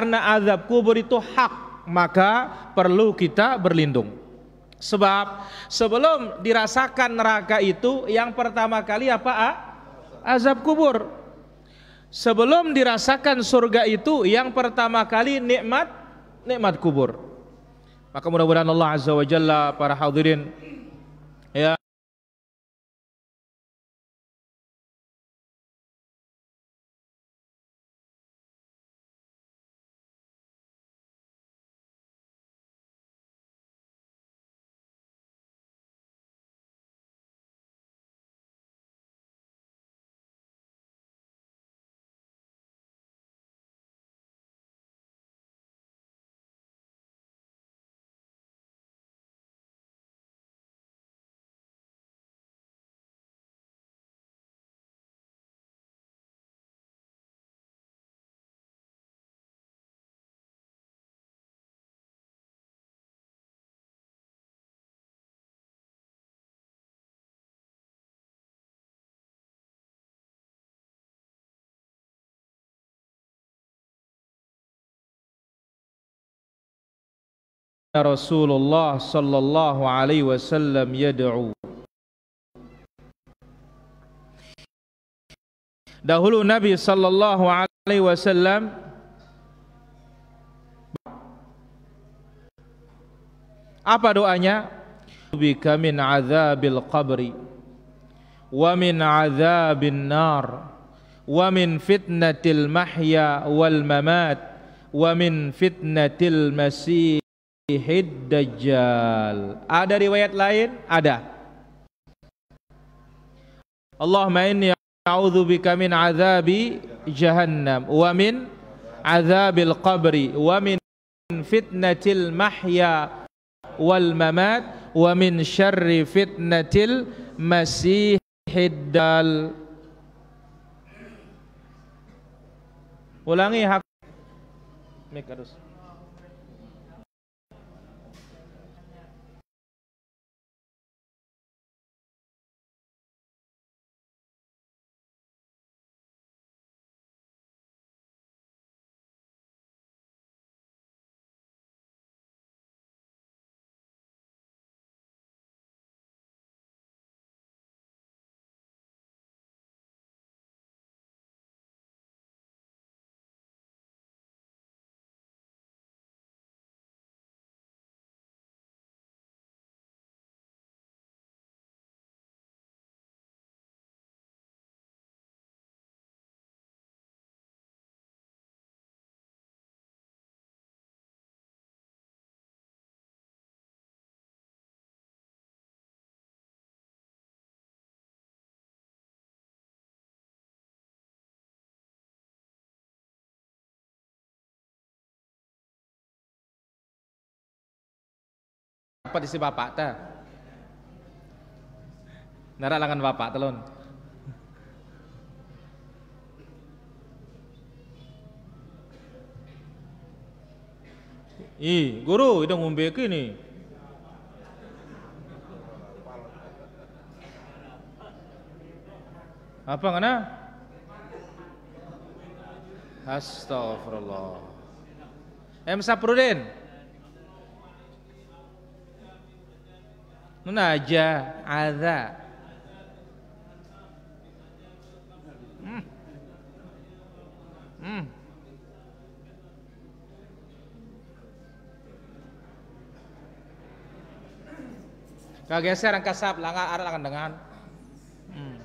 karena azab kubur itu hak, maka perlu kita berlindung. Sebab sebelum dirasakan neraka itu yang pertama kali apa? A? Azab kubur. Sebelum dirasakan surga itu yang pertama kali nikmat nikmat kubur. Maka mudah-mudahan Allah Azza wa Jalla para hadirin ya رسول Sallallahu Alaihi Wasallam yadu. Dahulu Nabi sallallahu alaihi wasallam Apa doanya? Bika min azabil qabri wa min azabin nar wa min fitnatil mahya wal mamat wa min fitnatil masih Hid Dajjal. Ada riwayat lain? Ada. Allahumma inni a'udzubika min azabi jahannam wa min azabil qabri wa min fitnatil mahya wal mamat wa min syarri fitnatil masihid dal. Ulangi hak. Mik harus. Apa disi bapak ta? Nara langan bapak telon. i guru itu ngombe kini. Apa ngana? Astagfirullah. Em Saprudin. Munaja, Aza Hmm. Hmm. Kageser ang kasap langa arah ang dengan. Hmm.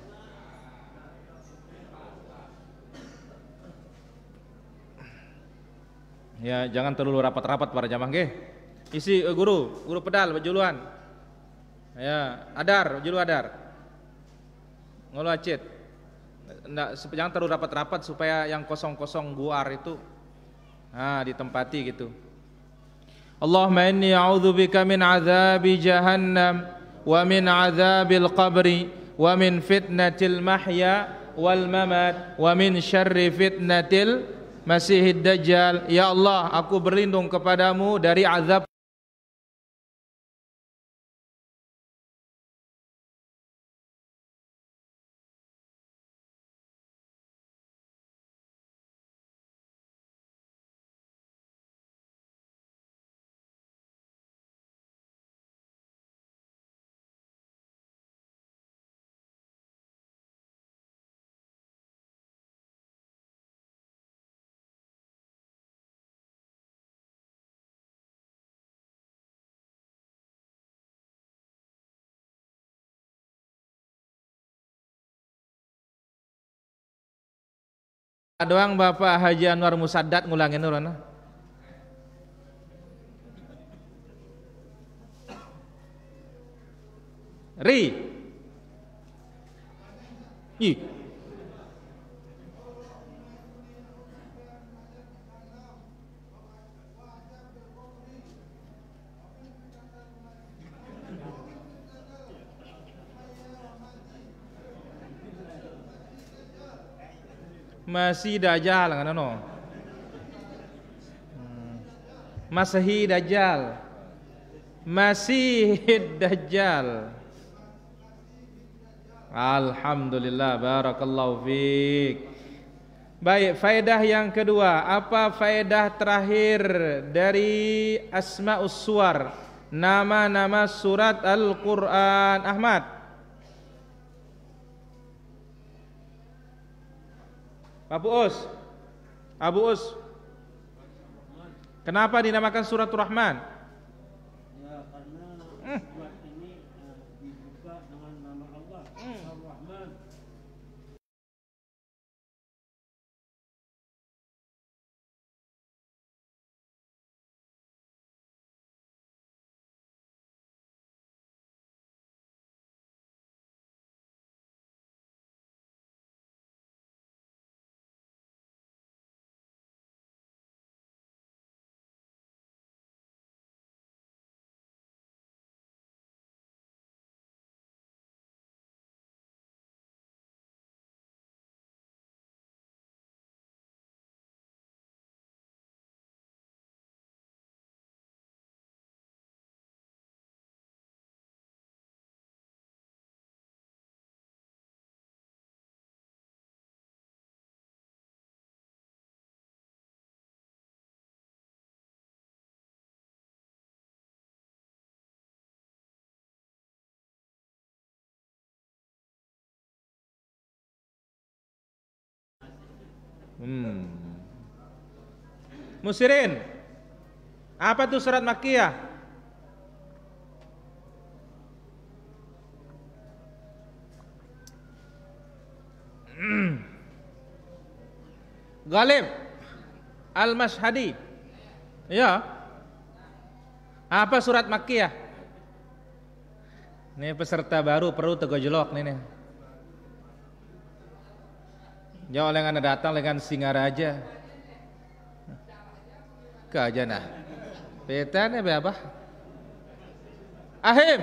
Ya, jangan terlalu rapat-rapat para jamaah nggih. Isi uh, guru, guru pedal bajuluan. Ya, adar, julu adar. Ngolo acit. Nggak, jangan terlalu rapat-rapat supaya yang kosong-kosong guar itu nah, ditempati gitu. Allahumma inni a'udzubika min azabi jahannam wa min azabil qabri wa min fitnatil mahya wal mamat wa min syarri fitnatil masihid dajjal. Ya Allah, aku berlindung kepadamu dari azab doang Bapak Haji Anwar Musadat ngulangin urana. Ri. Ih, Masih Dajjal kan no? Hmm. Masih Dajjal. Masih Dajjal. Alhamdulillah barakallahu fiik. Baik, faedah yang kedua, apa faedah terakhir dari Asmaus Suwar? Nama-nama surat Al-Qur'an Ahmad. Abu Us. Abu Us. Kenapa dinamakan suratul Rahman? Hmm. Musirin. Apa tuh surat Makkiyah? Galib Al-Mashhadi. Ya. Apa surat Makkiyah? Ini peserta baru perlu tegojlok nih nih. Ya oleh anda datang dengan Singaraja. Ke aja nah. Petane ya, apa? Ahim.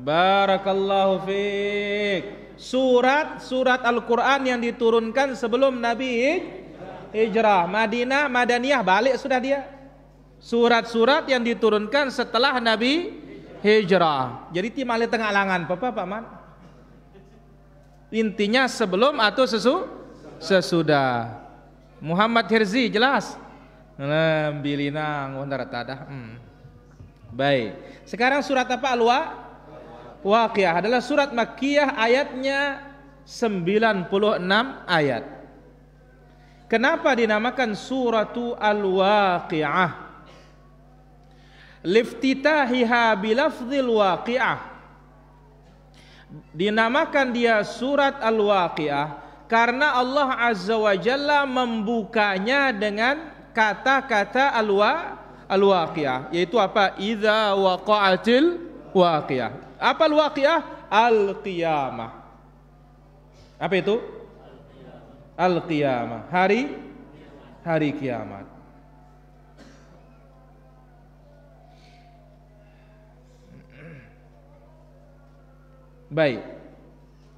Barakallahu fiik. Surat surat Al-Qur'an yang diturunkan sebelum Nabi hijrah. Madinah, Madaniyah balik sudah dia. Surat-surat yang diturunkan setelah Nabi hijrah. Jadi timale tengah langan, Bapak, Pak Man intinya sebelum atau sesu sesudah Muhammad Hirzi jelas nah, bilinang oh, hmm. baik sekarang surat apa al-Waqi'ah adalah surat Makkiyah ayatnya 96 ayat kenapa dinamakan suratu al-waqiah liftitahiha bilafzil waqiah Dinamakan dia surat Al-Waqiah karena Allah Azza wa Jalla membukanya dengan kata-kata al-wa al-waqiah yaitu apa? Idza waqa'atil waqiah. Apa al-waqiah? Al-qiyamah. Apa itu? Al-qiyamah. Hari hari kiamat. Baik.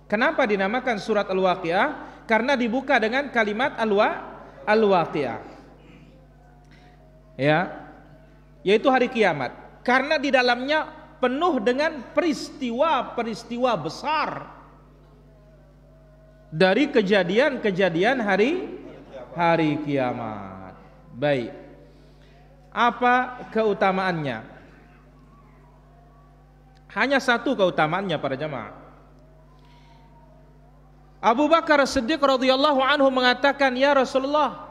Kenapa dinamakan surat Al-Waqiah? Karena dibuka dengan kalimat Al-Wa Al-Waqiah. Ya. Yaitu hari kiamat. Karena di dalamnya penuh dengan peristiwa-peristiwa besar dari kejadian-kejadian hari hari kiamat. Baik. Apa keutamaannya? Hanya satu keutamaannya para jamaah. Abu Bakar Siddiq radhiyallahu anhu mengatakan, "Ya Rasulullah,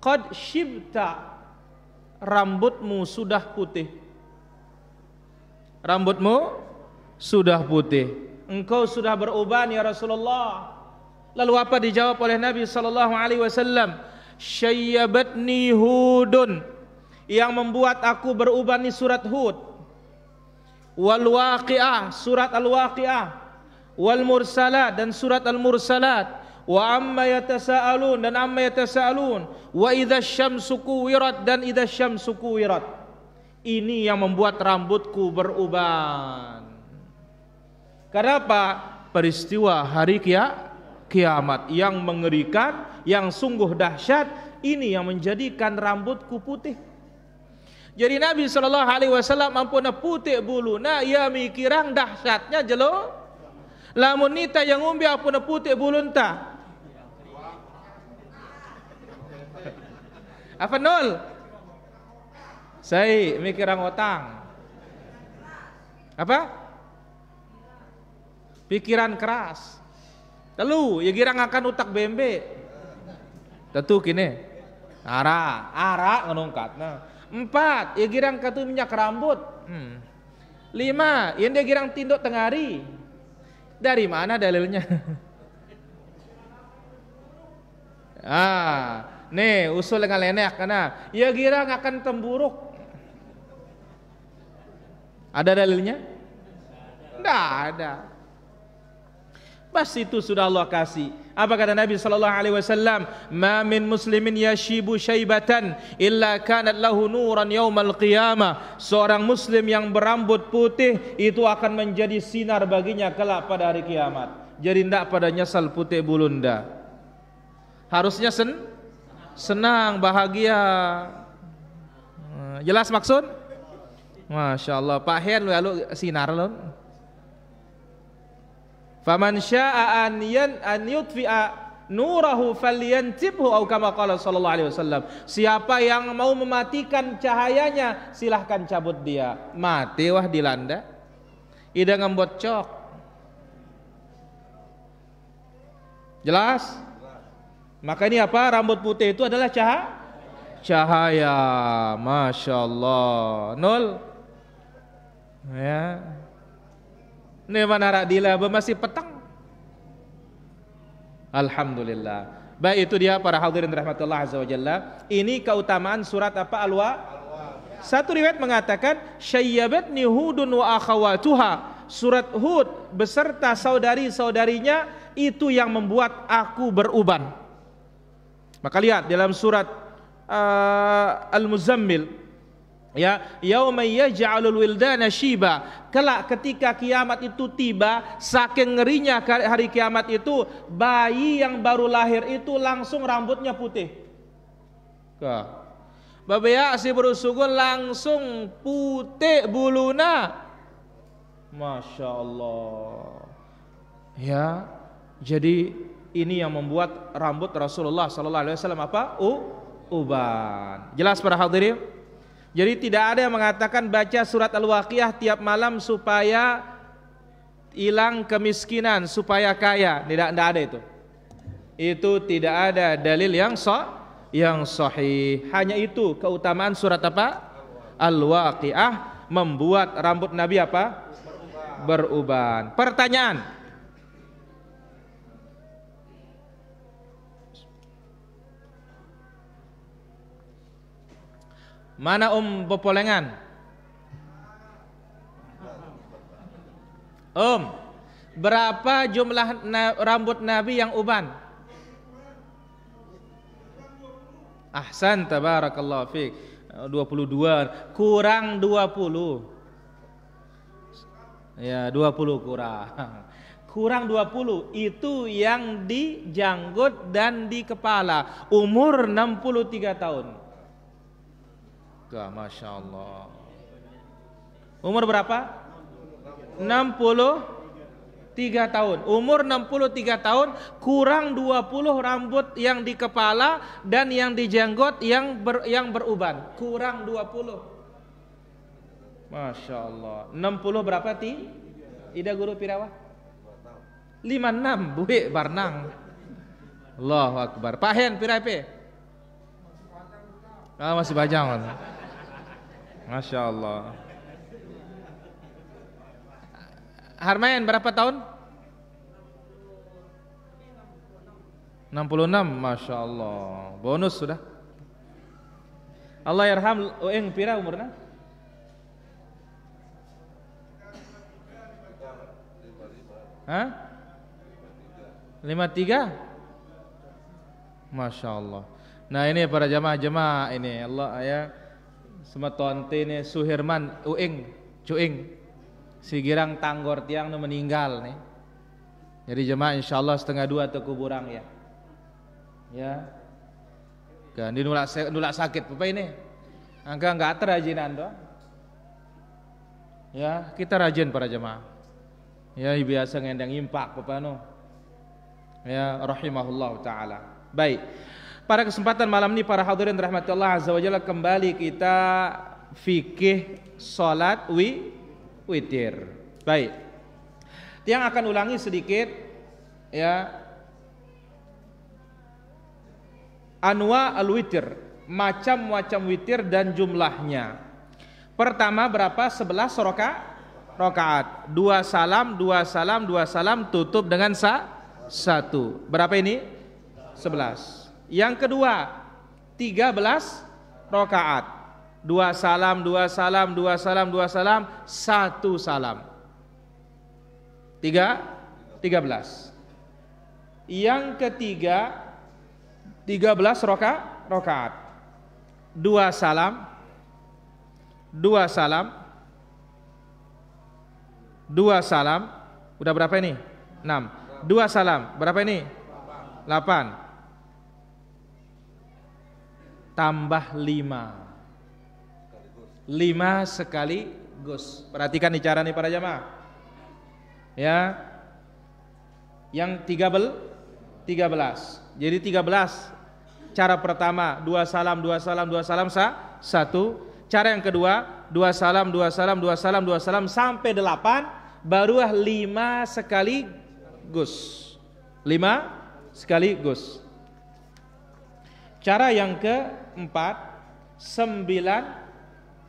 qad shibta rambutmu sudah putih." Rambutmu sudah putih. Engkau sudah beruban ya Rasulullah. Lalu apa dijawab oleh Nabi sallallahu alaihi wasallam? Syayyabatni Hudun yang membuat aku beruban di surat Hud wal waqi'ah surat al waqi'ah wal mursalat dan surat al mursalat wa amma yatasaalun dan amma yatasaalun wa idza syamsu kuwirat dan idza syamsu kuwirat ini yang membuat rambutku beruban Kenapa peristiwa hari kia kiamat yang mengerikan yang sungguh dahsyat ini yang menjadikan rambutku putih jadi Nabi Shallallahu Alaihi Wasallam ampun putik bulu na ia mikirang dahsyatnya jelo. Lamun nita yang umbi ampun putik bulun nta. Apa nol? Saya mikirang otang. Apa? Pikiran keras. Telu, ya girang akan utak bembe. Tentu kini. Ara, ara ngenungkat. Nah. Empat, ia ya girang katu minyak rambut. Hmm. Lima, ia dia girang tinduk hari. Dari mana dalilnya? ah, nih usul dengan lenek karena ia ya girang akan temburuk. Ada dalilnya? Tidak ada. Pas itu sudah Allah kasih apa kata Nabi sallallahu alaihi wasallam? "Ma min muslimin yashibu syaibatan illa kanat lahu nuran yaumal qiyamah." Seorang muslim yang berambut putih itu akan menjadi sinar baginya kelak pada hari kiamat. Jadi tidak pada nyesal putih bulunda. Harusnya sen senang, bahagia. Eh, jelas maksud? Masya Allah, Pak Hen lalu sinar lu. Faman syaa'a an yan an yutfi'a nurahu falyantibhu au kama qala sallallahu alaihi wasallam. Siapa yang mau mematikan cahayanya, silahkan cabut dia. Mati wah dilanda. Ida ngembot cok. Jelas? Maka ini apa? Rambut putih itu adalah cahaya. Cahaya, masya Allah. Nol. Ya, Newana radila masih petang. Alhamdulillah. Baik itu dia para hadirin rahmatullah azza wajalla. Ini keutamaan surat apa alwa? Satu riwayat mengatakan syayyabatni Nihudun wa akhawatuha. Surat Hud beserta saudari-saudarinya itu yang membuat aku beruban. Maka lihat dalam surat uh, Al-Muzammil ya yauma yaj'alul wildana shiba kelak ketika kiamat itu tiba saking ngerinya hari kiamat itu bayi yang baru lahir itu langsung rambutnya putih ke ya si berusugul langsung putih buluna Masya Allah ya jadi ini yang membuat rambut Rasulullah Sallallahu Alaihi Wasallam apa? U uban. Jelas para hadirin? Jadi tidak ada yang mengatakan baca surat Al-Waqiah tiap malam supaya hilang kemiskinan, supaya kaya. Tidak, tidak ada itu. Itu tidak ada dalil yang sah, yang sahih. Hanya itu keutamaan surat apa? Al-Waqiah membuat rambut Nabi apa? Beruban. Pertanyaan, Mana Om um Om, berapa jumlah na rambut Nabi yang uban? Ahsan tabarakallah fiik. 22 kurang 20. Ya, 20 kurang kurang 20 itu yang di janggut dan di kepala umur 63 tahun juga masya Allah. Umur berapa? 63 tahun. Umur 63 tahun kurang 20 rambut yang di kepala dan yang di jenggot yang ber, yang beruban. Kurang 20. Masya Allah. 60 berapa ti? Ida guru pirawa? 56 buhe barnang. Allahu akbar. Hen pirape? Ah masih panjang. Masya Allah. Harmayan berapa tahun? 66, Masya Allah. Bonus sudah. Allah yarham, ueng pira umurnya? 53? Masya Allah. Nah ini para jamaah-jamaah ini Allah ayah sama ne Suherman Uing Cuing si girang tanggor tiang nu meninggal nih jadi jemaah Insya Allah setengah dua atau kuburang ya ya kan di nulak nulak sakit apa ini angka enggak terajinan doa. ya kita rajin para jemaah ya biasa ngendang impak apa no ya rahimahullah taala baik pada kesempatan malam ini para hadirin rahmati Allah azza wajalla kembali kita fikih salat wi witir. Baik. Yang akan ulangi sedikit ya anwa al-witir, macam-macam witir dan jumlahnya. Pertama berapa? 11 roka rokaat. Dua salam, dua salam, dua salam tutup dengan sa satu. Berapa ini? 11. Yang kedua, 13 rokaat. Dua salam, dua salam, dua salam, dua salam, satu salam. Tiga, tiga belas. Yang ketiga, tiga belas roka, rokaat. Dua salam, dua salam, dua salam. Udah berapa ini? Enam. Dua salam. Berapa ini? Delapan tambah lima lima sekali gus perhatikan nih cara nih para jamaah ya yang tiga bel tiga belas jadi tiga belas cara pertama dua salam dua salam dua salam sa satu cara yang kedua dua salam dua salam dua salam dua salam sampai delapan baruah lima sekali gus lima sekali gus Cara yang keempat, sembilan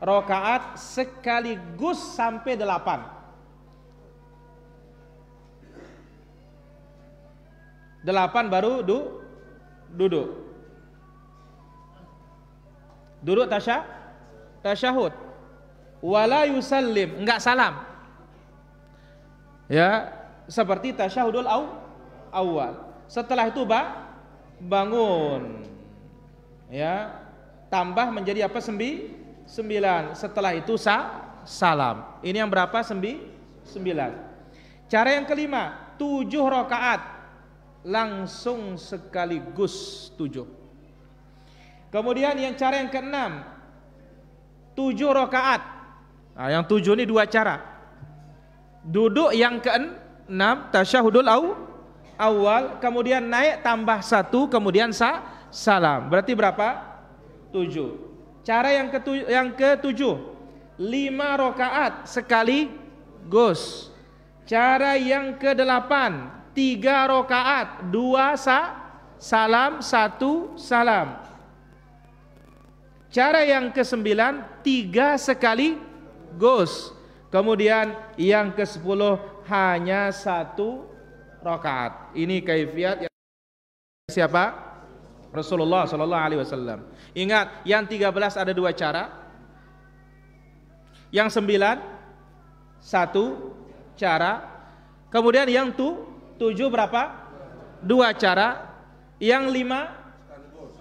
rokaat sekaligus sampai delapan. Delapan baru du, duduk. Duduk tasya, tasyahud. Wala yusallim, enggak salam. Ya, seperti tasyahudul awal. Setelah itu ba, bangun ya tambah menjadi apa sembi sembilan setelah itu sa salam ini yang berapa sembi sembilan cara yang kelima tujuh rokaat langsung sekaligus tujuh kemudian yang cara yang keenam tujuh rokaat. nah, yang tujuh ini dua cara duduk yang keenam tasyahudul aw awal kemudian naik tambah satu kemudian sa salam. Berarti berapa? Tujuh. Cara yang ketujuh, yang ketujuh lima rokaat sekali gus. Cara yang kedelapan tiga rokaat dua sa salam satu salam. Cara yang kesembilan tiga sekali gus. Kemudian yang ke sepuluh hanya satu rokaat Ini kaifiat yang siapa? Rasulullah Sallallahu Alaihi Wasallam. Ingat, yang tiga belas ada dua cara. Yang sembilan satu cara. Kemudian yang tu tujuh berapa? Dua cara. Yang lima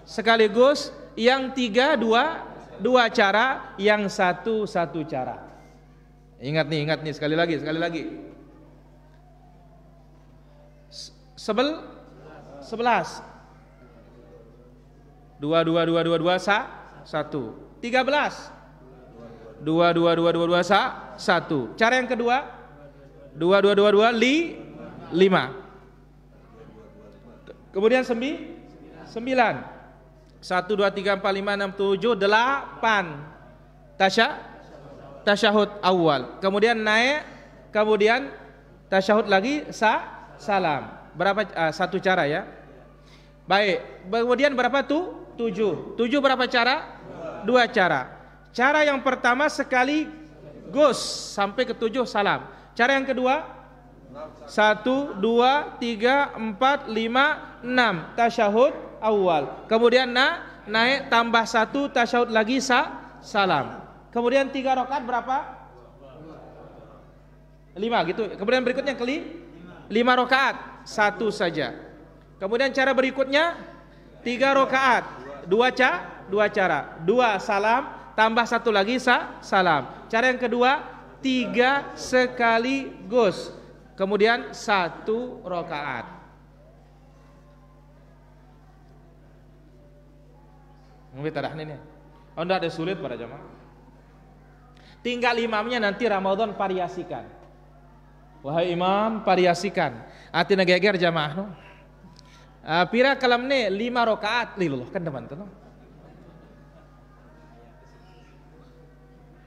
sekaligus. Yang tiga dua dua cara. Yang satu satu cara. Ingat nih, ingat nih sekali lagi, sekali lagi. Sebel sebelas dua dua dua dua dua sa satu tiga belas dua dua dua dua dua sa satu cara yang kedua dua dua dua dua li lima kemudian sembi sembilan satu dua tiga empat lima enam tujuh delapan tasya tasyahud awal kemudian naik kemudian tasyahud lagi sa salam berapa ah, satu cara ya baik kemudian berapa tuh tujuh. Tujuh berapa cara? Dua cara. Cara yang pertama sekali gus sampai ke tujuh salam. Cara yang kedua satu, dua, tiga, empat, lima, enam. Tasyahud awal. Kemudian na, naik tambah satu tasyahud lagi sa, salam. Kemudian tiga rokat berapa? Lima gitu. Kemudian berikutnya keli lima rokaat satu saja. Kemudian cara berikutnya tiga rokaat Dua ca, dua cara. Dua salam, tambah satu lagi sa, salam. Cara yang kedua, tiga sekaligus. Kemudian satu rokaat. Mungkin tidak ini. Oh, tidak ada sulit para jamaah. Tinggal imamnya nanti Ramadan variasikan. Wahai imam, variasikan. Ati negeger jamaah. No? Ah, pira kalamne lima rakaat lilullah kan teman teman,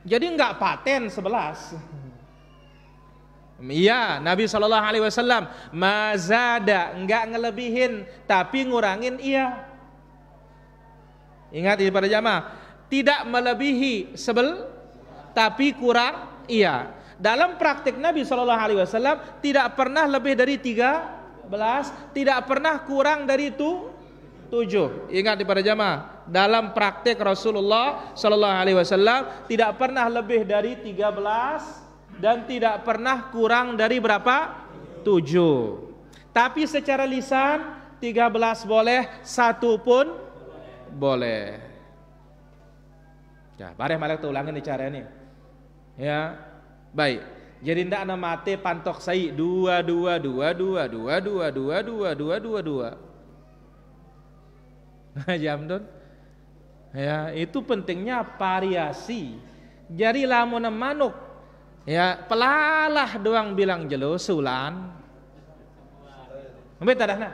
Jadi enggak paten sebelas. Hmm. Iya, Nabi Shallallahu Alaihi Wasallam mazada enggak ngelebihin tapi ngurangin iya. Ingat ini pada jamaah, tidak melebihi sebel tapi kurang iya. Dalam praktik Nabi Shallallahu Alaihi Wasallam tidak pernah lebih dari tiga belas tidak pernah kurang dari itu tujuh. Ingat di para jamaah, dalam praktek Rasulullah Shallallahu Alaihi Wasallam tidak pernah lebih dari tiga belas dan tidak pernah kurang dari berapa? Tujuh. Tapi secara lisan tiga belas boleh, satu pun boleh. Ya, bareh malah tuh ulangin nih cara ini. Ya, baik. Jadi ndak ana mate pantok sai dua dua dua dua dua dua dua dua dua dua dua. Nah, ya, don Ya, itu pentingnya variasi. Jadi lamun manuk ya pelalah doang bilang jelo sulan. Mbeta nah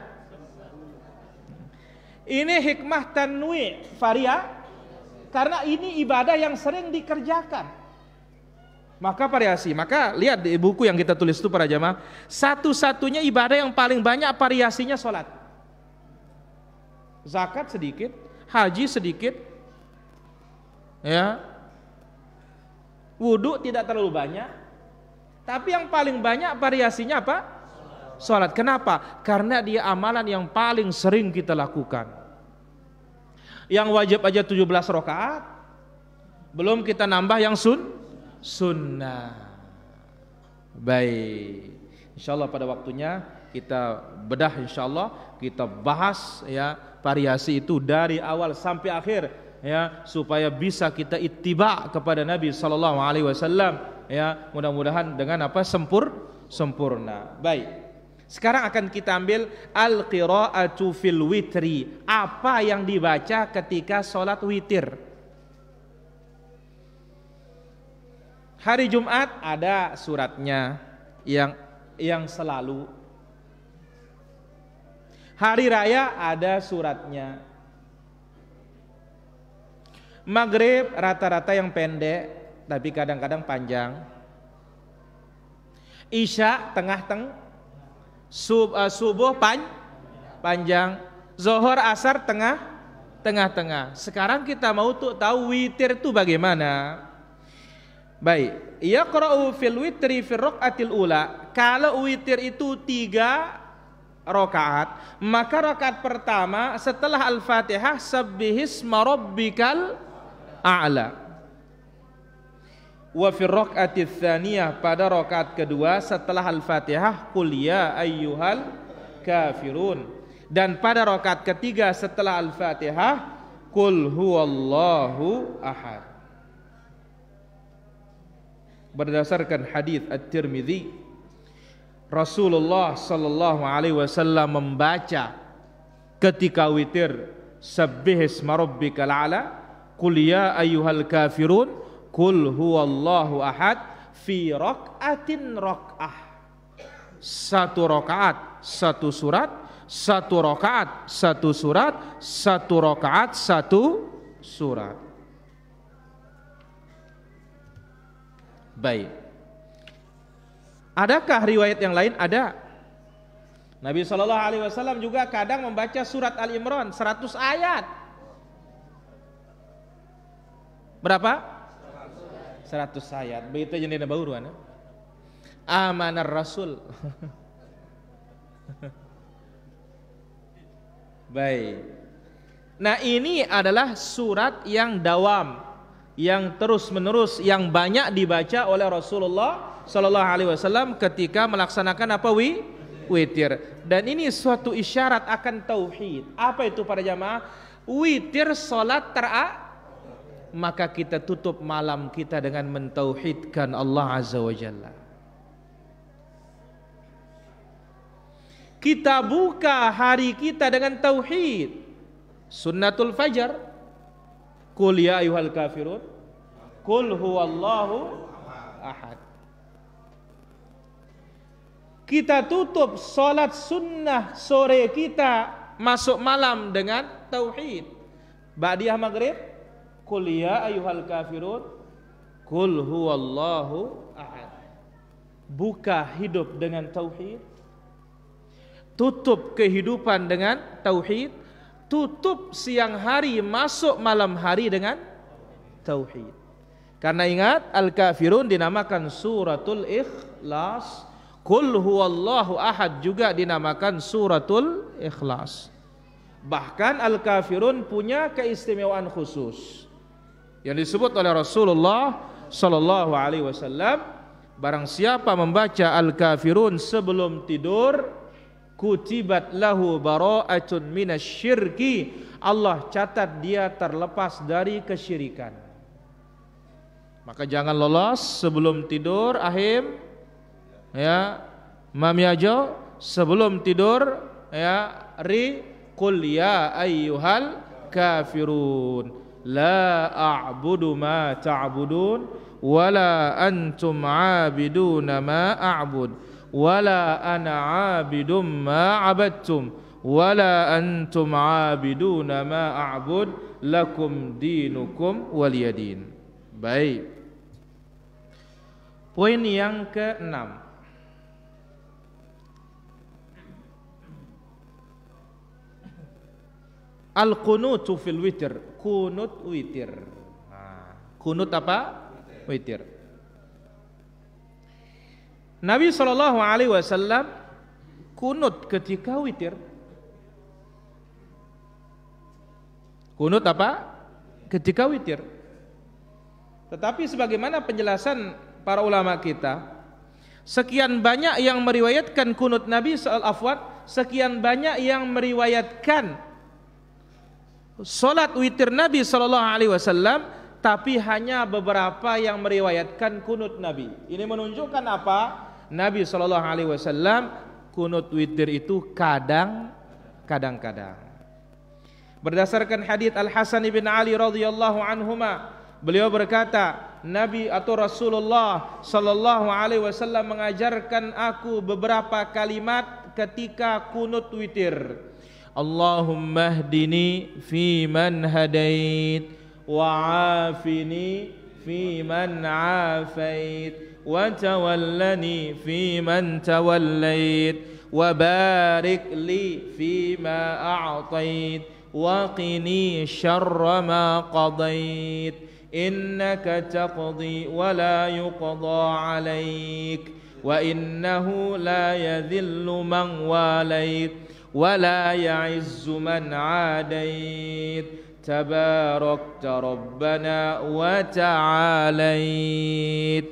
Ini hikmah tanwi varia karena ini ibadah yang sering dikerjakan. Maka variasi, maka lihat di buku yang kita tulis itu para jamaah, satu-satunya ibadah yang paling banyak variasinya sholat. Zakat sedikit, haji sedikit, ya, wudhu tidak terlalu banyak, tapi yang paling banyak variasinya apa? Sholat. Kenapa? Karena dia amalan yang paling sering kita lakukan. Yang wajib aja 17 rokaat. belum kita nambah yang sun sunnah. Baik. Insya Allah pada waktunya kita bedah Insya Allah kita bahas ya variasi itu dari awal sampai akhir ya supaya bisa kita ittiba kepada Nabi Shallallahu alaihi wasallam ya mudah-mudahan dengan apa sempur sempurna. Baik. Sekarang akan kita ambil al-qira'atu fil witri, apa yang dibaca ketika sholat witir. Hari Jumat ada suratnya yang yang selalu. Hari raya ada suratnya. Maghrib rata-rata yang pendek tapi kadang-kadang panjang. Isya tengah-teng sub, uh, subuh pan, panjang, zohor asar tengah tengah-tengah. Sekarang kita mau tuh tahu witir tuh bagaimana? Baik, yaqra'u fil witri fil rokaatil ula. Kalau witir itu tiga rokaat, maka rokaat pertama setelah Al-Fatihah sabihis marobikal a'la. Wa fi rakaatis pada rokaat kedua setelah Al-Fatihah kulia ya ayyuhal kafirun dan pada rokaat ketiga setelah Al-Fatihah kulhu huwallahu ahad berdasarkan hadis At-Tirmidzi Rasulullah sallallahu alaihi wasallam membaca ketika witir isma rabbikal ala qul ya ayyuhal kafirun qul huwallahu ahad fi rakaatin rakaah satu rakaat satu surat satu rakaat satu surat satu rakaat satu surat Baik. Adakah riwayat yang lain? Ada. Nabi Shallallahu Alaihi Wasallam juga kadang membaca surat Al Imran 100 ayat. Berapa? 100 ayat. Begitu jadi baru anak. Amanar Rasul. Baik. Nah ini adalah surat yang dawam yang terus-menerus yang banyak dibaca oleh Rasulullah sallallahu alaihi wasallam ketika melaksanakan apa wi witir. Dan ini suatu isyarat akan tauhid. Apa itu para jamaah? Witir solat tera maka kita tutup malam kita dengan mentauhidkan Allah azza wa jalla. Kita buka hari kita dengan tauhid. Sunnatul fajar Qul ya ayyuhal kafirun Qul huwallahu ahad Kita tutup salat sunnah sore kita masuk malam dengan tauhid Ba'diyah maghrib Qul ya ayyuhal kafirun Qul huwallahu ahad Buka hidup dengan tauhid Tutup kehidupan dengan tauhid tutup siang hari masuk malam hari dengan tauhid. Karena ingat al-kafirun dinamakan suratul ikhlas. Kul huwallahu ahad juga dinamakan suratul ikhlas. Bahkan al-kafirun punya keistimewaan khusus yang disebut oleh Rasulullah sallallahu alaihi wasallam barang siapa membaca al-kafirun sebelum tidur kutibat lahu bara'atun minasyirki Allah catat dia terlepas dari kesyirikan maka jangan lolos sebelum tidur ahim ya mamiajo sebelum tidur ya ri qul ya ayyuhal kafirun la a'budu ma ta'budun wala antum 'abiduna ma a'bud wala ana abidum ma abattum wala antum abiduna ma a'bud lakum dinukum waliyadin baik poin yang keenam Al-qunutu fil witir Kunut witir nah, Kunut apa? Witir Nabi Shallallahu Alaihi Wasallam kunut ketika witir. Kunut apa? Ketika witir. Tetapi sebagaimana penjelasan para ulama kita, sekian banyak yang meriwayatkan kunut Nabi Shallallahu Wasallam, sekian banyak yang meriwayatkan Solat witir Nabi Shallallahu Alaihi Wasallam, tapi hanya beberapa yang meriwayatkan kunut Nabi. Ini menunjukkan apa? Nabi Shallallahu Alaihi Wasallam kunut witir itu kadang kadang-kadang. Berdasarkan hadits Al Hasan bin Ali radhiyallahu anhuma, beliau berkata, Nabi atau Rasulullah Shallallahu Alaihi Wasallam mengajarkan aku beberapa kalimat ketika kunut witir. Allahumma hdini fi man hadait wa afini في من عافيت وتولني في من توليت وبارك لي فيما أعطيت وقني شر ما قضيت إنك تقضي ولا يقضى عليك وإنه لا يذل من واليت ولا يعز من عاديت تباركت ربنا وتعاليت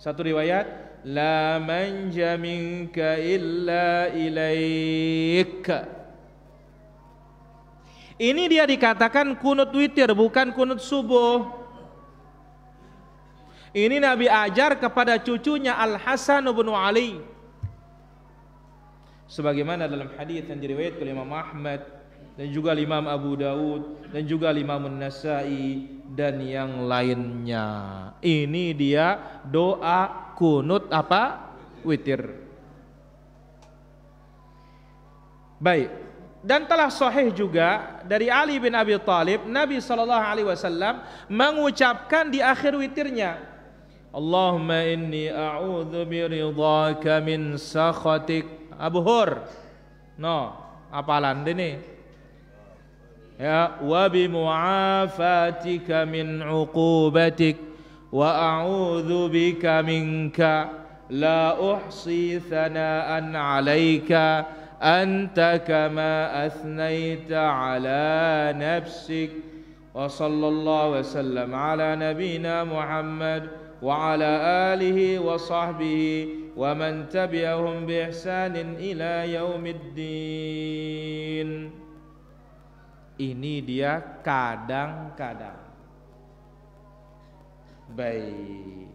satu riwayat la manja minka illa ilaik ini dia dikatakan kunut witir bukan kunut subuh ini Nabi ajar kepada cucunya Al Hasan bin Ali sebagaimana dalam hadis yang diriwayatkan oleh Imam Ahmad dan juga Imam Abu Daud dan juga Imam Nasai dan yang lainnya. Ini dia doa kunut apa? Witir. Baik. Dan telah sahih juga dari Ali bin Abi Thalib, Nabi Shallallahu Alaihi Wasallam mengucapkan di akhir witirnya, Allahumma inni a'udzu biridhaka min sakhatik. Abu Hur. No, apalan ini? وبمعافاتك من عقوبتك وأعوذ بك منك لا أحصي ثناء عليك أنت كما أثنيت على نفسك وصلى الله وسلم على نبينا محمد وعلى آله وصحبه ومن تبعهم بإحسان إلى يوم الدين Ini dia kadang-kadang. Baik.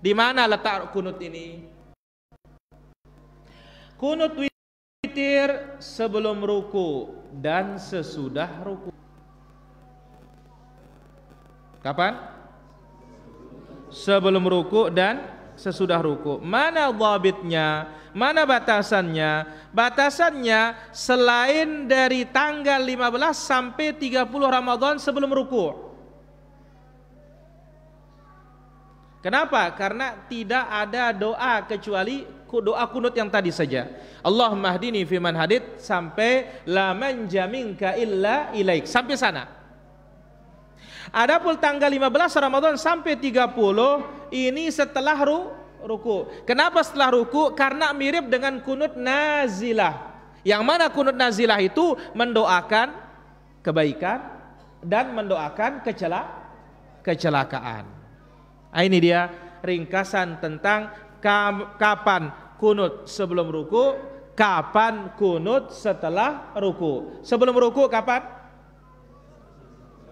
Di mana letak kunut ini? Kunut witir sebelum ruku dan sesudah ruku. Kapan? Sebelum ruku dan sesudah ruku. Mana dhabitnya? Mana batasannya? Batasannya selain dari tanggal 15 sampai 30 Ramadan sebelum ruku. Kenapa? Karena tidak ada doa kecuali doa kunut yang tadi saja. Allah mahdini fiman hadid sampai laman manjaminka illa ilaik. Sampai sana. Adapun tanggal 15 Ramadan sampai 30 ini setelah ru, ruku. Kenapa setelah ruku? Karena mirip dengan kunut nazilah. Yang mana kunut nazilah itu mendoakan kebaikan dan mendoakan kecela kecelakaan. Nah, ini dia ringkasan tentang kapan kunut sebelum ruku, kapan kunut setelah ruku. Sebelum ruku kapan?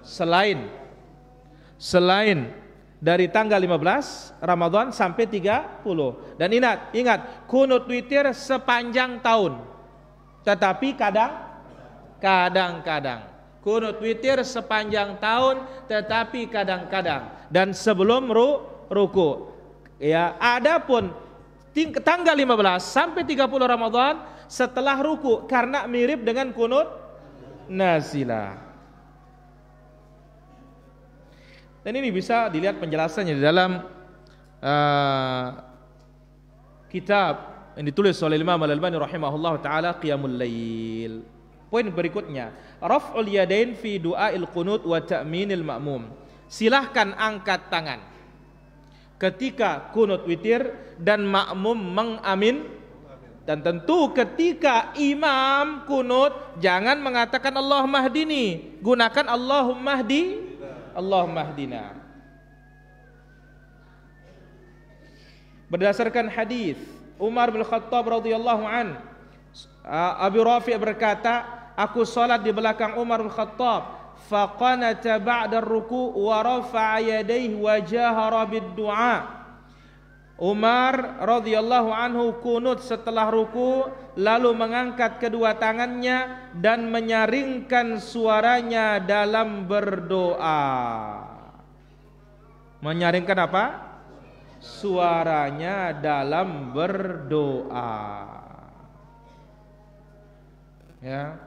Selain selain dari tanggal 15 Ramadan sampai 30. Dan ingat, ingat, kunut witir sepanjang tahun. Tetapi kadang kadang-kadang kunut witir sepanjang tahun tetapi kadang-kadang dan sebelum ru, ruku. Ya, adapun tanggal 15 sampai 30 Ramadan setelah ruku karena mirip dengan kunut nazilah. Dan ini bisa dilihat penjelasannya di dalam uh, kitab yang ditulis oleh Imam Al-Albani rahimahullah taala Qiyamul Lail. Poin berikutnya, raf'ul yadain fi du'ail qunut wa ta'minil ma'mum. Silahkan angkat tangan ketika kunut witir dan makmum mengamin dan tentu ketika imam kunut jangan mengatakan Allah mahdini gunakan Allahumma mahdi Allah Mahdina. Berdasarkan hadis Umar bin Khattab radhiyallahu an Abu Rafi berkata aku salat di belakang Umar bin Khattab faqanata ba'da ruku wa rafa'a yadayhi wa jahara bid du'a Umar radhiyallahu anhu kunut setelah ruku lalu mengangkat kedua tangannya dan menyaringkan suaranya dalam berdoa. Menyaringkan apa? Suaranya dalam berdoa. Ya.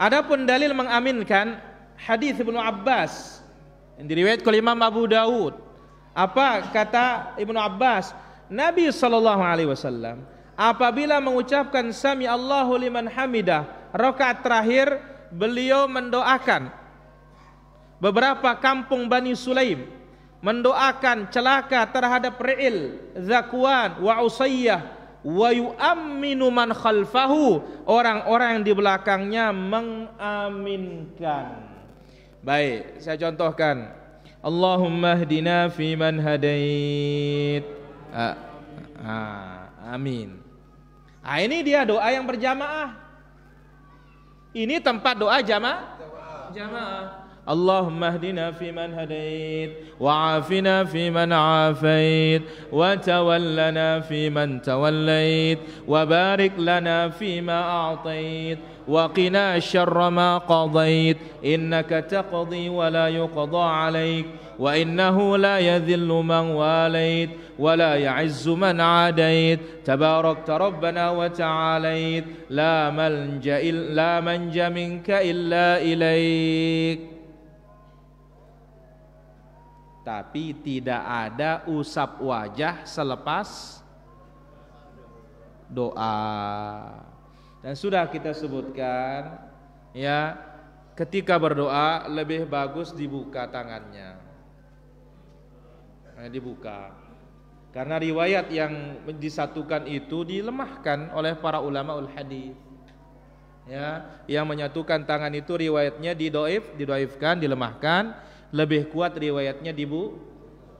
Adapun dalil mengaminkan hadis Ibnu Abbas yang diriwayatkan oleh Imam Abu Dawud apa kata Ibnu Abbas? Nabi sallallahu alaihi wasallam apabila mengucapkan sami Allahu liman hamidah rakaat terakhir beliau mendoakan beberapa kampung Bani Sulaim mendoakan celaka terhadap Ri'il, Zakwan, wa Usayyah wa yu'amminu man khalfahu orang-orang yang di belakangnya mengaminkan. Baik, saya contohkan. اللهم اهدنا فيمن هديت آه. آه. amin nah ini dia doa yang berjamaah ini tempat doa jamaah jamaah اللهم اهدنا فيمن هديت وعافنا فيمن عافيت وتولنا فيمن توليت وبارك لنا فيما أعطيت وقنا شر ما قضيت إنك تقضي ولا يقضى عليك وإنه لا يذل من واليت ولا يعز من عاديت تباركت ربنا وتعاليت لا ملجأ لا منجا منك إلا إليك tapi tidak ada usap wajah selepas doa. Dan sudah kita sebutkan ya, ketika berdoa lebih bagus dibuka tangannya. Nah, dibuka. Karena riwayat yang disatukan itu dilemahkan oleh para ulama ul hadis. Ya, yang menyatukan tangan itu riwayatnya didoif, didoifkan, dilemahkan lebih kuat riwayatnya dibu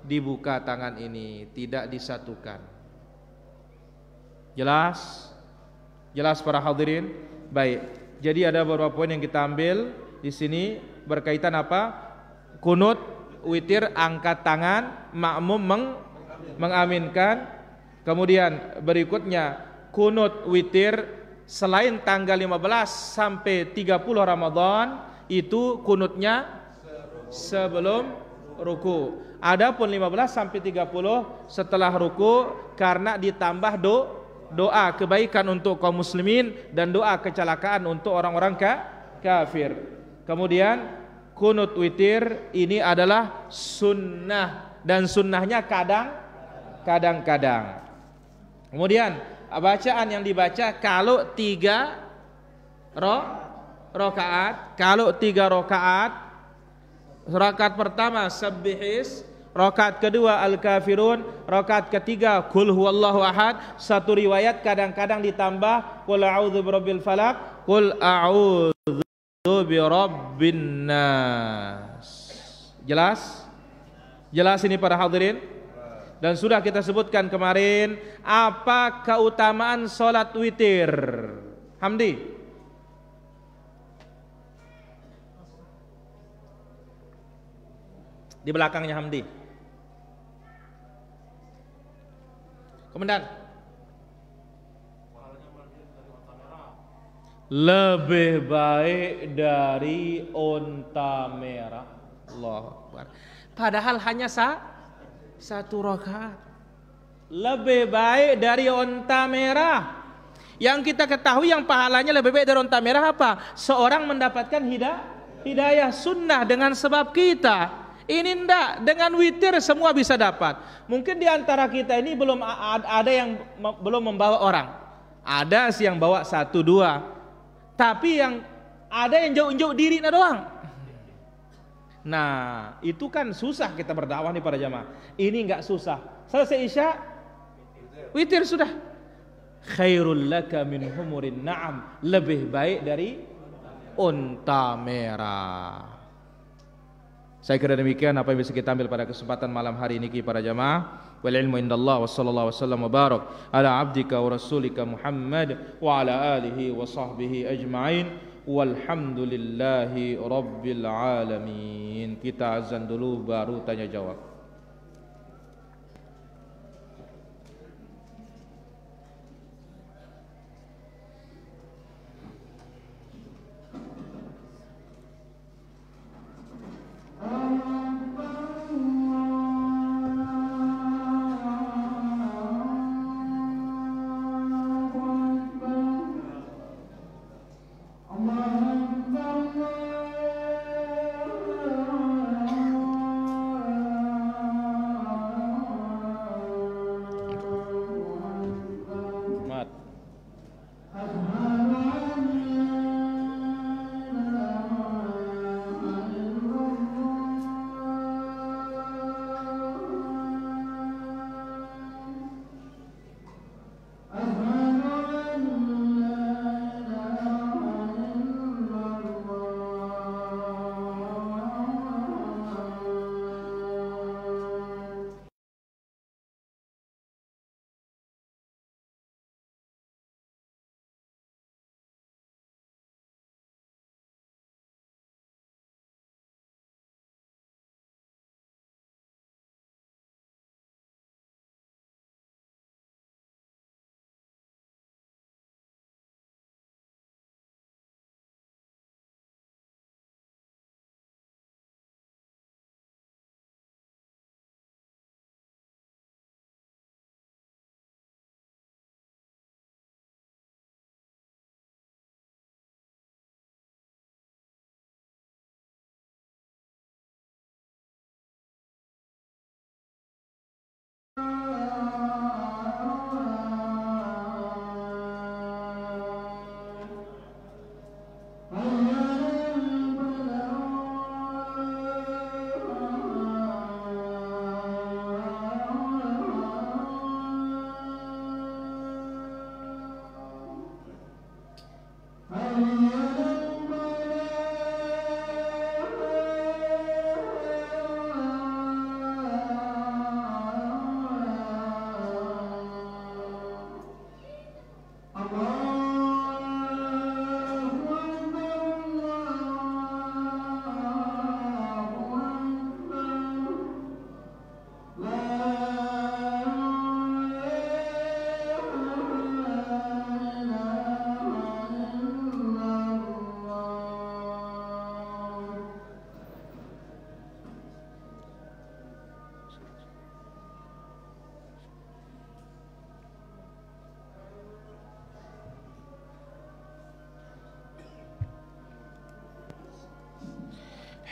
dibuka tangan ini, tidak disatukan. Jelas? Jelas para hadirin? Baik. Jadi ada beberapa poin yang kita ambil di sini berkaitan apa? Kunut, witir, angkat tangan, makmum meng mengaminkan. Kemudian berikutnya kunut witir selain tanggal 15 sampai 30 Ramadan itu kunutnya sebelum ruku. Adapun 15 sampai 30 setelah ruku karena ditambah do doa kebaikan untuk kaum muslimin dan doa kecelakaan untuk orang-orang ka, kafir. Kemudian kunut witir ini adalah sunnah dan sunnahnya kadang kadang-kadang. Kemudian bacaan yang dibaca kalau tiga rokaat, kalau tiga rokaat Rakaat pertama Sabbihis Rokat kedua Al-Kafirun Rokat ketiga Kul huwallahu ahad Satu riwayat kadang-kadang ditambah Kul a'udhu birabbil falak Kul a'udhu birabbin nas Jelas? Jelas ini para hadirin? Dan sudah kita sebutkan kemarin Apa keutamaan solat witir Hamdi di belakangnya Hamdi. Komandan. Lebih baik dari onta merah. Allah Akbar. Padahal hanya sa satu rakaat. Lebih baik dari onta merah. Yang kita ketahui yang pahalanya lebih baik dari unta merah apa? Seorang mendapatkan hidayah, hidayah sunnah dengan sebab kita. Ini ndak, dengan witir semua bisa dapat. Mungkin di antara kita ini belum ada yang belum membawa orang. Ada sih yang bawa satu dua. Tapi yang ada yang jauh-jauh diri nah doang. Nah, itu kan susah kita berdakwah nih para jamaah. Ini nggak susah. Selesai Isya, witir sudah. Khairul laka min humurin na'am. Lebih baik dari unta merah. Saya kira demikian apa yang bisa kita ambil pada kesempatan malam hari ini para jemaah. Wal ilmu indallah wa sallallahu wasallam wa barak ala abdika wa rasulika Muhammad wa ala alihi wa sahbihi ajma'in. Walhamdulillahi rabbil alamin. Kita azan dulu baru tanya jawab.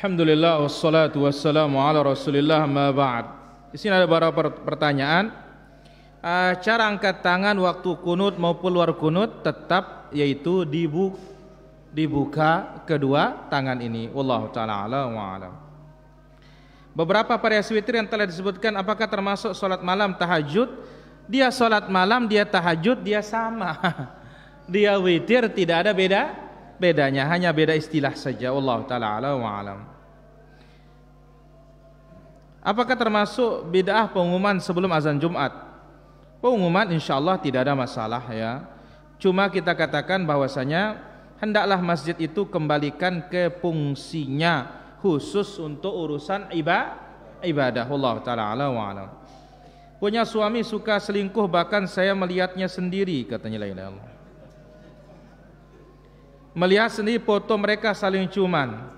Alhamdulillah wassalatu wassalamu ala rasulillah ma ba'd Di sini ada beberapa pertanyaan uh, Cara angkat tangan waktu kunut maupun luar kunut tetap yaitu dibu dibuka kedua tangan ini Wallahu ta'ala ala wa ala. Beberapa variasi witir yang telah disebutkan apakah termasuk sholat malam tahajud Dia sholat malam, dia tahajud, dia sama Dia witir tidak ada beda bedanya hanya beda istilah saja Allah taala ala wa alam Apakah termasuk bid'ah pengumuman sebelum azan Jumat? Pengumuman insya Allah tidak ada masalah ya. Cuma kita katakan bahwasanya hendaklah masjid itu kembalikan ke fungsinya khusus untuk urusan ibadah. Allah taala ala wa ala. Punya suami suka selingkuh bahkan saya melihatnya sendiri katanya lain-lain. Melihat sendiri foto mereka saling cuman.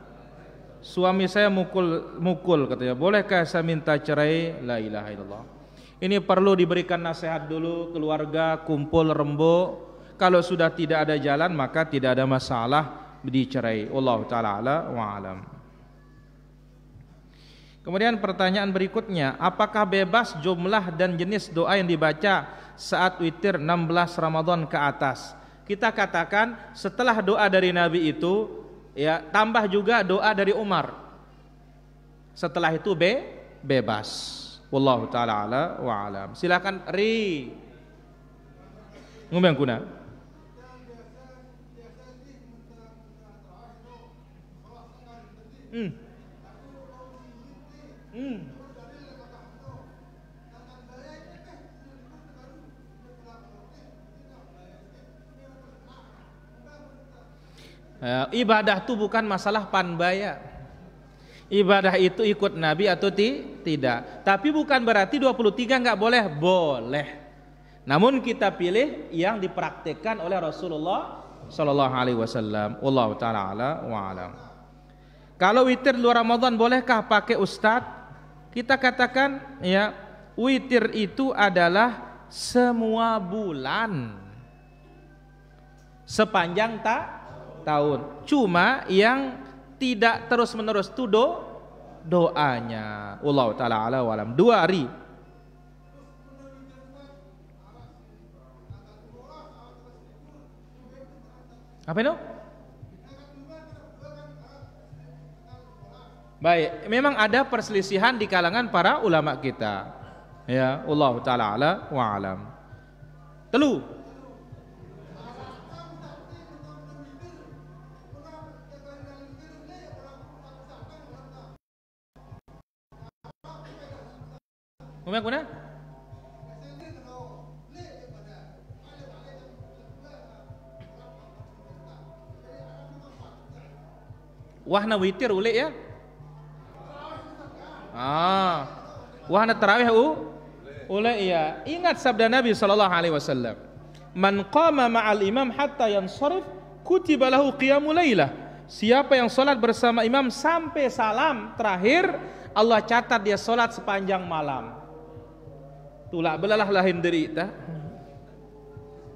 Suami saya mukul mukul katanya. Bolehkah saya minta cerai? La ilaha illallah. Ini perlu diberikan nasihat dulu keluarga kumpul rembo. Kalau sudah tidak ada jalan maka tidak ada masalah dicerai. Allah taala ala wa alam. Kemudian pertanyaan berikutnya, apakah bebas jumlah dan jenis doa yang dibaca saat witir 16 Ramadan ke atas? Kita katakan setelah doa dari Nabi itu Ya, tambah juga doa dari Umar. Setelah itu be bebas. Wallahu taala ala wa alam. Silakan ri. Ngomong kuna. Hmm. Hmm. Eh, ibadah itu bukan masalah panbaya. Ibadah itu ikut Nabi atau ti? tidak. Tapi bukan berarti 23 nggak boleh, boleh. Namun kita pilih yang dipraktekkan oleh Rasulullah Shallallahu Alaihi Wasallam. Allah taala wa alam. Kalau witir luar Ramadan bolehkah pakai ustadz? Kita katakan ya witir itu adalah semua bulan sepanjang tak tahun. Cuma yang tidak terus-menerus itu do doanya. Allah taala ala walam. Dua hari. Apa itu? Baik, memang ada perselisihan di kalangan para ulama kita. Ya, Allah taala ala wa alam. Telu, وماكونا Wahna witir ulik ya? Ah. Wahna tarawih u? Ulik ya. Ingat sabda Nabi sallallahu alaihi wasallam. Man qama ma'al imam hatta yansarif kutiba lahu qiyamul lailah. Siapa yang sholat bersama imam sampai salam terakhir, Allah catat dia sholat sepanjang malam. Tulak belalah lahir diri ta.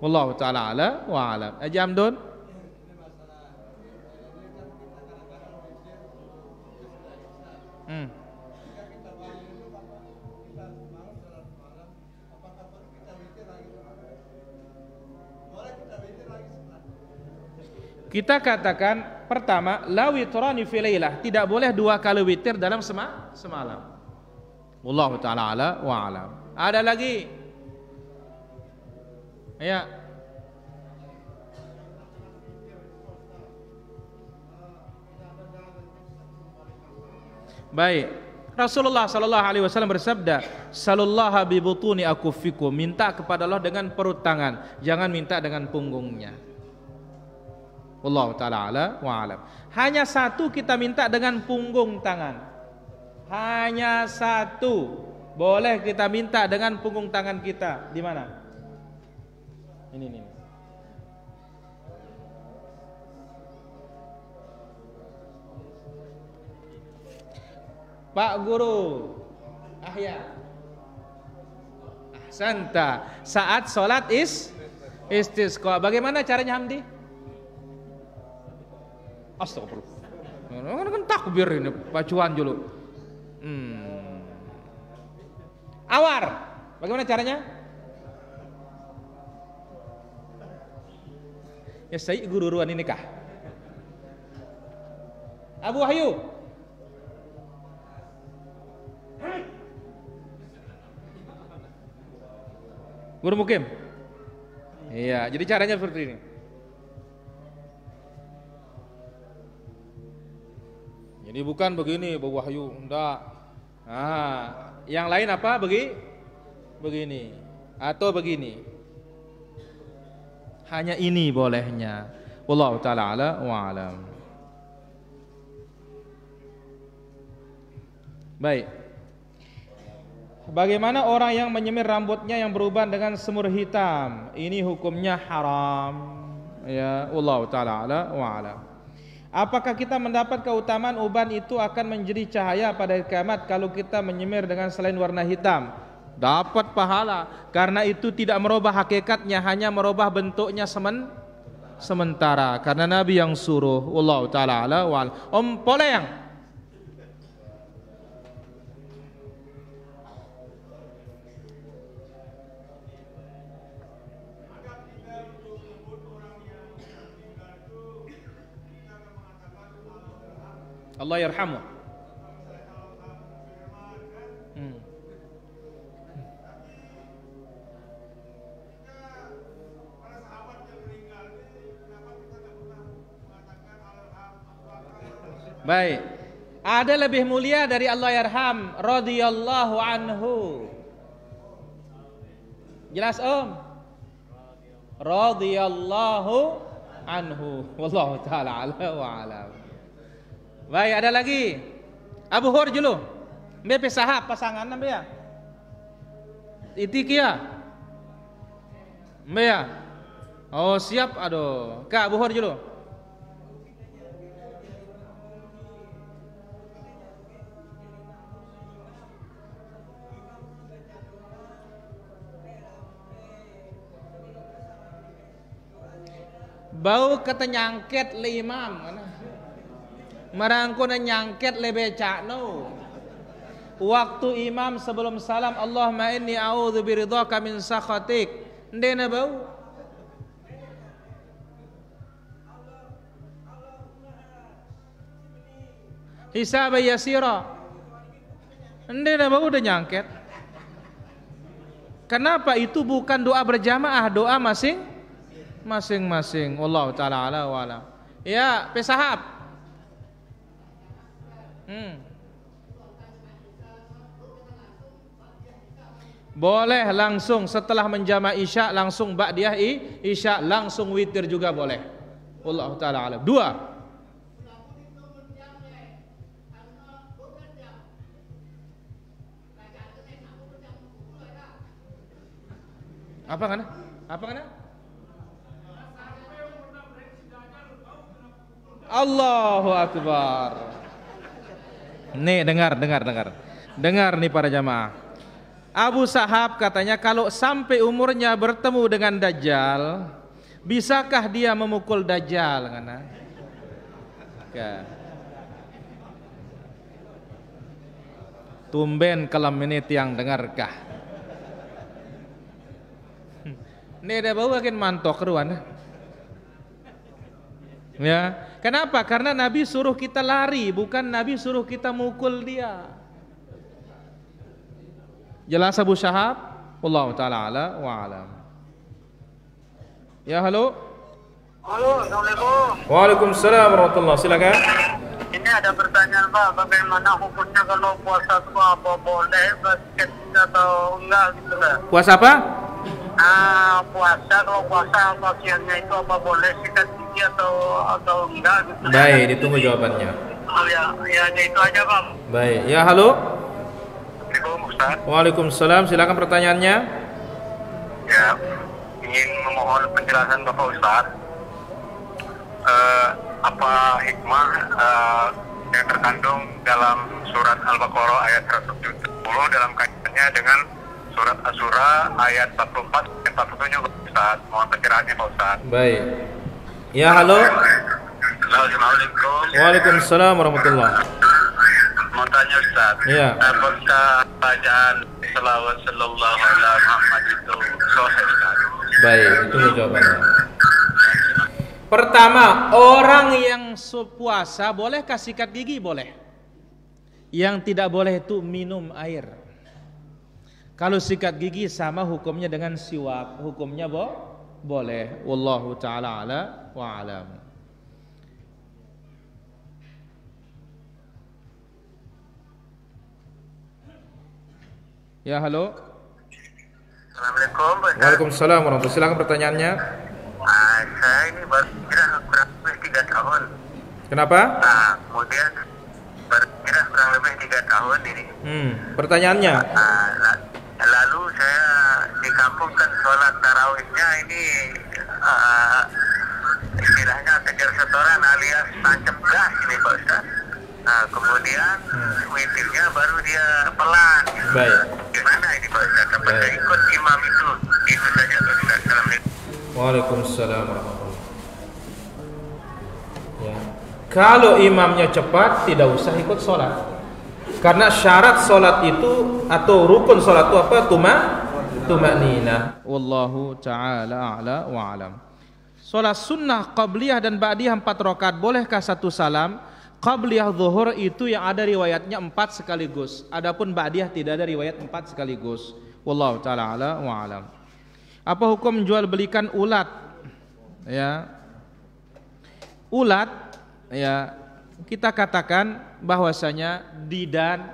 Wallahu taala ala wa alam. Ajam eh, don. Hmm. Kita katakan pertama la witrani filailah, tidak boleh dua kali witir dalam sema semalam. Allah taala ala wa alam. Ada lagi? Ya. Baik. Rasulullah sallallahu alaihi wasallam bersabda, "Sallallahu bi butuni akufikum." Minta kepada Allah dengan perut tangan, jangan minta dengan punggungnya. Wallahu taala ala wa alam. Hanya satu kita minta dengan punggung tangan. Hanya satu boleh kita minta dengan punggung tangan kita. Di mana? Ini nih. Pak Guru Ahya Santa Saat sholat is istisqa Bagaimana caranya Hamdi? Astagfirullah Kan takbir ini Pacuan dulu hmm. Awar. Bagaimana caranya? Ya saya guru ruan ini kah? Abu Hayu, Guru Mukim. Iya, jadi caranya seperti ini. Jadi bukan begini, Abu Wahyu, enggak. Nah, yang lain apa? Begi begini atau begini. Hanya ini bolehnya. Wallahu taala ala wa alam. Baik. Bagaimana orang yang menyemir rambutnya yang berubah dengan semur hitam? Ini hukumnya haram. Ya, Wallahu taala ala wa alam. Apakah kita mendapat keutamaan uban itu akan menjadi cahaya pada hari kiamat kalau kita menyemir dengan selain warna hitam? Dapat pahala karena itu tidak merubah hakikatnya hanya merubah bentuknya semen sementara karena Nabi yang suruh Allah taala ala wal ompol yang Allah yarhamu. Hmm. Baik. Ada lebih mulia dari Allah yarham radhiyallahu anhu. Jelas Om? Radhiyallahu anhu. Wallahu taala ala wa alam. Baik, ada lagi. Abu Hur julu. Mbak pesahap pasangan mbak ya. Itikia. Mbak ya. Oh siap, aduh. Kak Abu Hur bau ketenyangket le imam dan nyangket lebih cakno. Waktu imam sebelum salam Allahumma inni a'udzu biridhaka min sakhatik. Ndena bau. Hisab yasira. Ndena bau udah nyangket. Kenapa itu bukan doa berjamaah, doa masing masing-masing. Allah taala ala wala. Ya, pesahab. Hmm. Boleh langsung setelah menjamah isya langsung ba'diyah isya langsung witir juga boleh. Allah taala alam. Dua. Apa kana? Apa kana? Allahu akbar. Nih dengar, dengar, dengar. Dengar nih para jamaah. Abu Sahab katanya kalau sampai umurnya bertemu dengan Dajjal, bisakah dia memukul Dajjal? Karena, Tumben kelam ini tiang dengarkah? Nih ada bau agen mantok keruan. Ya, Kenapa? Karena Nabi suruh kita lari, bukan Nabi suruh kita mukul dia. Jelas Abu Syahab? Allah taala ala wa alam. Ya halo. Halo, Assalamualaikum. Waalaikumsalam warahmatullahi Silakan. Ini ada pertanyaan Pak, bagaimana hukumnya kalau puasa tua apa boleh basket atau enggak gitu lah. Puasa apa? Ah, puasa kalau puasa apa itu apa boleh sikat lagi atau atau enggak gitu. Baik, ditunggu jawabannya. Oh ya, ya, ya itu aja, Bang. Baik. Ya, halo. Ustaz Waalaikumsalam. Silakan pertanyaannya. Ya, ingin memohon penjelasan Bapak Ustaz. Uh, apa hikmah uh, yang terkandung dalam surat Al-Baqarah ayat 170 dalam kaitannya dengan surat Asura ayat 44 dan 47 Ustaz. Mohon penjelasannya Pak Ustaz. Baik. Ya halo. Assalamualaikum. Waalaikumsalam warahmatullah. Mau tanya Ustaz. Iya. Apakah bacaan selawat sallallahu alaihi Muhammad itu sahih Baik, itu jawabannya. Pertama, orang yang puasa boleh sikat gigi? Boleh. Yang tidak boleh itu minum air. Kalau sikat gigi sama hukumnya dengan siwak, hukumnya boh boleh wallahu taala ala wa alam Ya halo Assalamualaikum Waalaikumsalam warahmatullahi Silakan pertanyaannya ah, Saya ini baru kurang lebih 3 tahun Kenapa? Nah, kemudian baru kurang lebih 3 tahun ini hmm, Pertanyaannya ah, lalu saya di kampung kan sholat tarawihnya ini uh, istilahnya kejar setoran alias tancap gas ini Pak Ustaz. Nah, kemudian hmm. witirnya baru dia pelan. Baik. Gimana ini Pak Ustaz? Apakah saya ikut imam itu? Itu saja Pak Ustaz. Assalamualaikum. Waalaikumsalam ya. Kalau imamnya cepat, tidak usah ikut sholat. Karena syarat solat itu atau rukun solat itu apa? Tuma tumanina. Wallahu taala a'la wa alam. Solat sunnah qabliyah dan ba'diyah empat rakaat bolehkah satu salam? Qabliyah zuhur itu yang ada riwayatnya empat sekaligus. Adapun ba'diyah tidak ada riwayat empat sekaligus. Wallahu taala a'la wa alam. Apa hukum jual belikan ulat? Ya. Ulat ya kita katakan bahwasanya di dan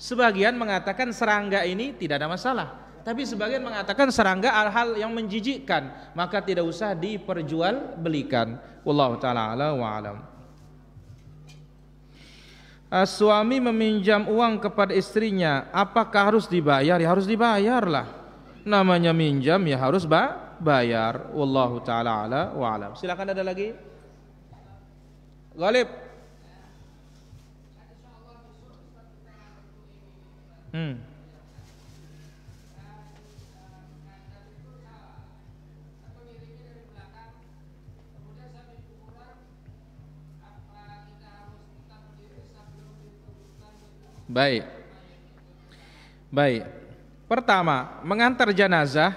sebagian mengatakan serangga ini tidak ada masalah tapi sebagian mengatakan serangga hal-hal yang menjijikkan maka tidak usah diperjualbelikan wallahu taala ala wa alam ah, suami meminjam uang kepada istrinya apakah harus dibayar ya harus dibayarlah namanya minjam ya harus ba bayar wallahu taala ala wa alam silakan ada lagi Galib. Hmm. Baik. Baik. Pertama, mengantar jenazah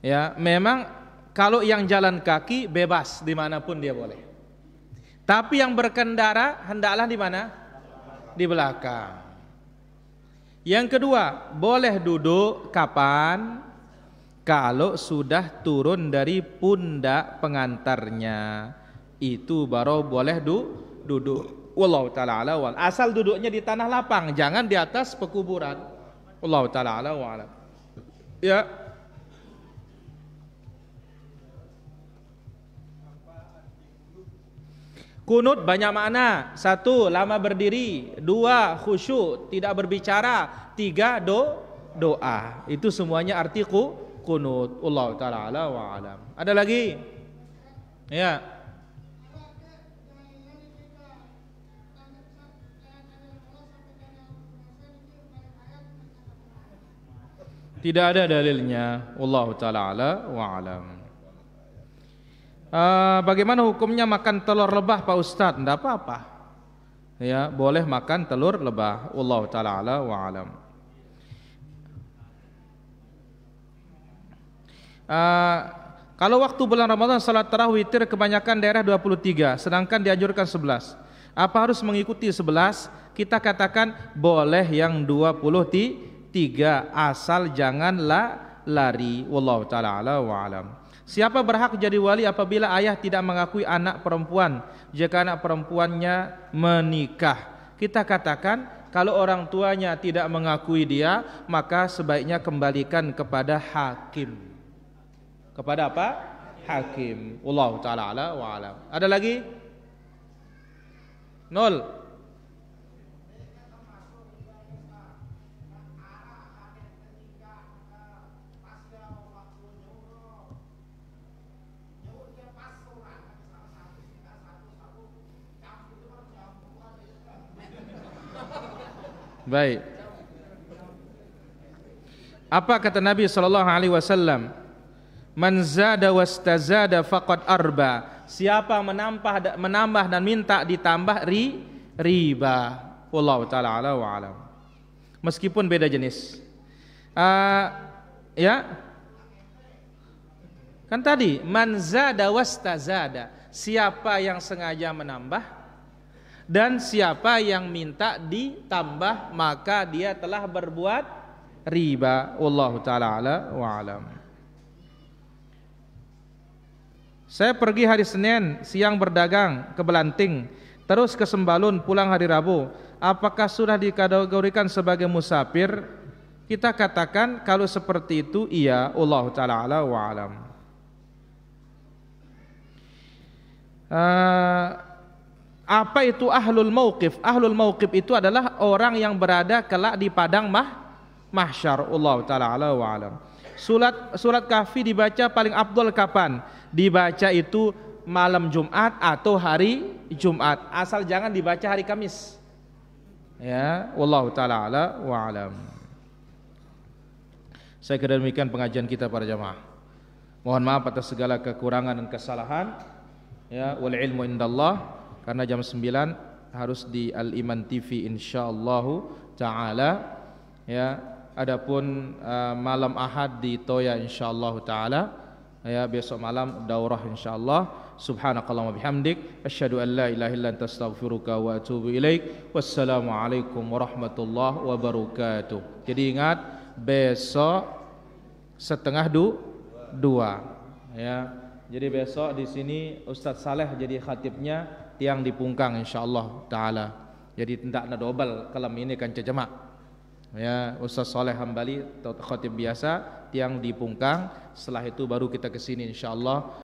ya memang kalau yang jalan kaki bebas dimanapun dia boleh. Tapi yang berkendara hendaklah di mana? Di belakang. Yang kedua, boleh duduk kapan? Kalau sudah turun dari pundak pengantarnya, itu baru boleh du duduk. Wallahu taala wal. Asal duduknya di tanah lapang, jangan di atas pekuburan. Wallahu taala wal. Ya, Kunut banyak makna. Satu, lama berdiri. Dua, khusyuk, tidak berbicara. Tiga, do, doa. Itu semuanya artiku kunut. Allah taala ala wa alam. Ada lagi? Ya. Tidak ada dalilnya. Allah taala ala wa alam. Eh, bagaimana hukumnya makan telur lebah Pak Ustadz? Tidak apa-apa. Ya, boleh makan telur lebah. Allah taala ala wa alam. Uh, kalau waktu bulan Ramadan salat tarawih witir kebanyakan daerah 23, sedangkan dianjurkan 11. Apa harus mengikuti 11? Kita katakan boleh yang 23 asal janganlah lari. Wallahu taala wa alam. Siapa berhak jadi wali apabila ayah tidak mengakui anak perempuan jika anak perempuannya menikah? Kita katakan kalau orang tuanya tidak mengakui dia, maka sebaiknya kembalikan kepada hakim. Kepada apa? Hakim. Allah taala Ada lagi? Nol. Baik. Apa kata Nabi sallallahu alaihi wasallam? Man zada wastazada faqad arba. Siapa menambah menambah dan minta ditambah ri riba. Wallahu taala ala wa alam. Meskipun beda jenis. Uh, ya. Kan tadi man zada wastazada. Siapa yang sengaja menambah dan siapa yang minta ditambah maka dia telah berbuat riba wallahu taala ala wa alam saya pergi hari Senin siang berdagang ke Belanting terus ke Sembalun pulang hari Rabu apakah sudah dikategorikan sebagai musafir kita katakan kalau seperti itu iya wallahu taala ala wa alam uh, apa itu ahlul mauqif? Ahlul mauqif itu adalah orang yang berada kelak di padang mah mahsyar. Allah taala ala wa alam. Surat surat Kahfi dibaca paling abdul kapan? Dibaca itu malam Jumat atau hari Jumat. Asal jangan dibaca hari Kamis. Ya, wallahu taala ala wa alam. Saya kira demikian pengajian kita para jamaah. Mohon maaf atas segala kekurangan dan kesalahan. Ya, wal ilmu indallah karena jam 9 harus di Al Iman TV insyaallah taala ya adapun uh, malam Ahad di Toya insyaallah taala ya besok malam daurah insyaallah subhanakallah wa bihamdik asyhadu an la ilaha illa anta astaghfiruka wa atubu ilaik wassalamu alaikum warahmatullahi wabarakatuh jadi ingat besok setengah du dua ya jadi besok di sini Ustadz Saleh jadi khatibnya tiang di pungkang insyaallah taala jadi tidak nak dobel kalam ini kan cejemak ya ustaz saleh hambali khatib biasa tiang di pungkang setelah itu baru kita ke sini insyaallah